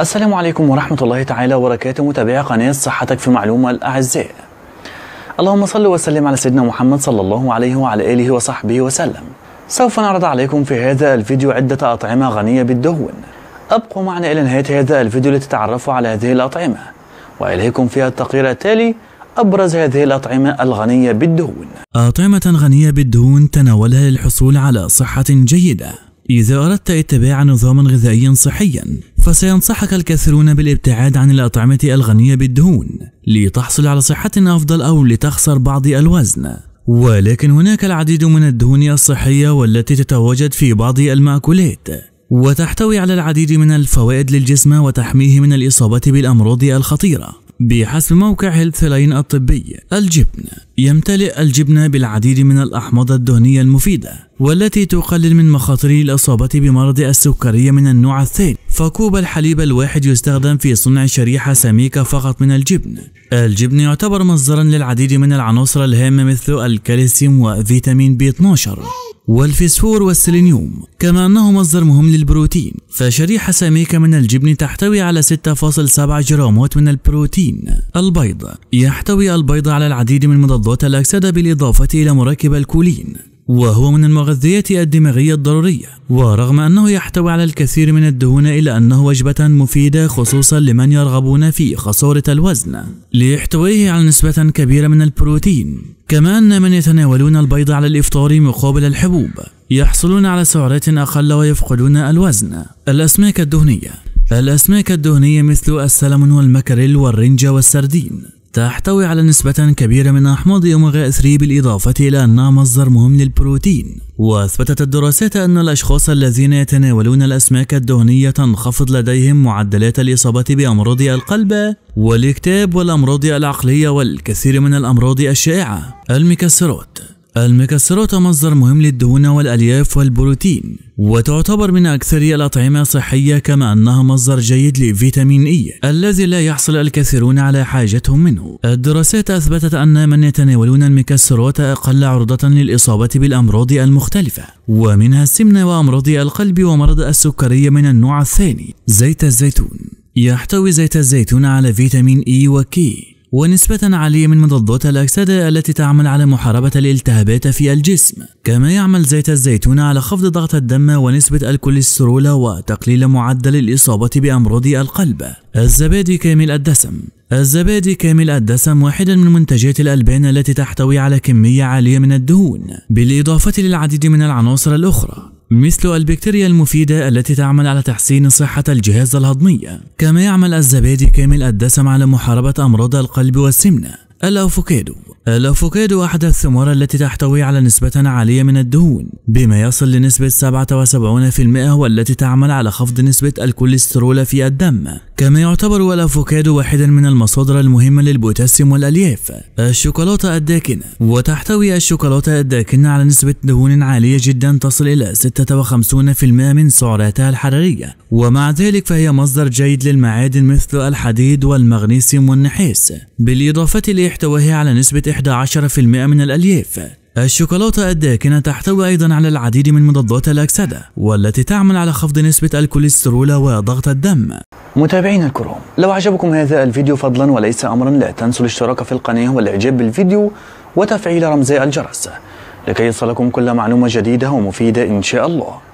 السلام عليكم ورحمة الله تعالى وبركاته متابعي قناة صحتك في معلومة الأعزاء اللهم صل وسلم على سيدنا محمد صلى الله عليه وعلى آله وصحبه وسلم سوف نعرض عليكم في هذا الفيديو عدة أطعمة غنية بالدهون أبقوا معنا إلى نهاية هذا الفيديو لتتعرفوا على هذه الأطعمة وإليكم فيها التقرير التالي أبرز هذه الأطعمة الغنية بالدهون أطعمة غنية بالدهون تناولها للحصول على صحة جيدة إذا أردت اتباع نظام غذائي صحيا فسينصحك الكثيرون بالابتعاد عن الأطعمة الغنية بالدهون لتحصل على صحة أفضل أو لتخسر بعض الوزن ولكن هناك العديد من الدهون الصحية والتي تتواجد في بعض المأكولات وتحتوي على العديد من الفوائد للجسم وتحميه من الإصابة بالأمراض الخطيرة بحسب موقع هيلث لاين الطبي الجبن يمتلئ الجبن بالعديد من الأحماض الدهنية المفيدة والتي تقلل من مخاطر الإصابة بمرض السكري من النوع الثاني فكوب الحليب الواحد يستخدم في صنع شريحة سميكة فقط من الجبن الجبن يعتبر مصدرا للعديد من العناصر الهامة مثل الكالسيوم وفيتامين بي 12 والفسفور والسيلينيوم كما أنه مصدر مهم للبروتين فشريحة سميكة من الجبن تحتوي على 6.7 جرامات من البروتين البيض يحتوي البيض على العديد من مضادات الأكسدة بالإضافة إلى مركب الكولين وهو من المغذيات الدماغية الضرورية ورغم أنه يحتوي على الكثير من الدهون إلا أنه وجبة مفيدة خصوصا لمن يرغبون في خسارة الوزن ليحتويه على نسبة كبيرة من البروتين كما أن من يتناولون البيض على الإفطار مقابل الحبوب يحصلون على سعرات أقل ويفقدون الوزن الأسماك الدهنية الأسماك الدهنية مثل السلمون والمكريل والرنجة والسردين تحتوي على نسبة كبيرة من أحماض أوميغا 3 بالإضافة إلى أنها مصدر مهم للبروتين وأثبتت الدراسات أن الأشخاص الذين يتناولون الأسماك الدهنية تنخفض لديهم معدلات الإصابة بأمراض القلب والاكتئاب والأمراض العقلية والكثير من الأمراض الشائعة المكسرات المكسرات مصدر مهم للدهون والألياف والبروتين وتعتبر من أكثر الأطعمة صحية كما أنها مصدر جيد لفيتامين إي الذي لا يحصل الكثيرون على حاجتهم منه الدراسات أثبتت أن من يتناولون المكسرات أقل عرضة للإصابة بالأمراض المختلفة ومنها السمنة وأمراض القلب ومرض السكري من النوع الثاني زيت الزيتون يحتوي زيت الزيتون على فيتامين إي وكي ونسبة عالية من مضادات الأكسدة التي تعمل على محاربة الالتهابات في الجسم كما يعمل زيت الزيتون على خفض ضغط الدم ونسبة الكوليسترول وتقليل معدل الإصابة بأمراض القلب الزبادي كامل الدسم الزبادي كامل الدسم واحدا من منتجات الألبان التي تحتوي على كمية عالية من الدهون بالإضافة للعديد من العناصر الأخرى مثل البكتيريا المفيدة التي تعمل على تحسين صحة الجهاز الهضمي كما يعمل الزبادي كامل الدسم على محاربة أمراض القلب والسمنة الأفوكادو الأفوكادو أحد الثمار التي تحتوي على نسبة عالية من الدهون بما يصل لنسبة 77% والتي تعمل على خفض نسبة الكوليسترول في الدم كما يعتبر الأفوكادو واحدا من المصادر المهمة للبوتاسيوم والألياف الشوكولاتة الداكنة وتحتوي الشوكولاتة الداكنة على نسبة دهون عالية جدا تصل إلى 56% من سعراتها الحرارية ومع ذلك فهي مصدر جيد للمعادن مثل الحديد والمغنيسيوم والنحاس بالإضافة لإحتوائها على نسبة 11% من الألياف الشوكولاتة الداكنة تحتوي أيضا على العديد من مضادات الأكسدة والتي تعمل على خفض نسبة الكوليسترول وضغط الدم متابعينا الكرام لو عجبكم هذا الفيديو فضلا وليس أمرا لا تنسوا الاشتراك في القناة والإعجاب بالفيديو وتفعيل رمزي الجرس لكي يصلكم كل معلومة جديدة ومفيدة إن شاء الله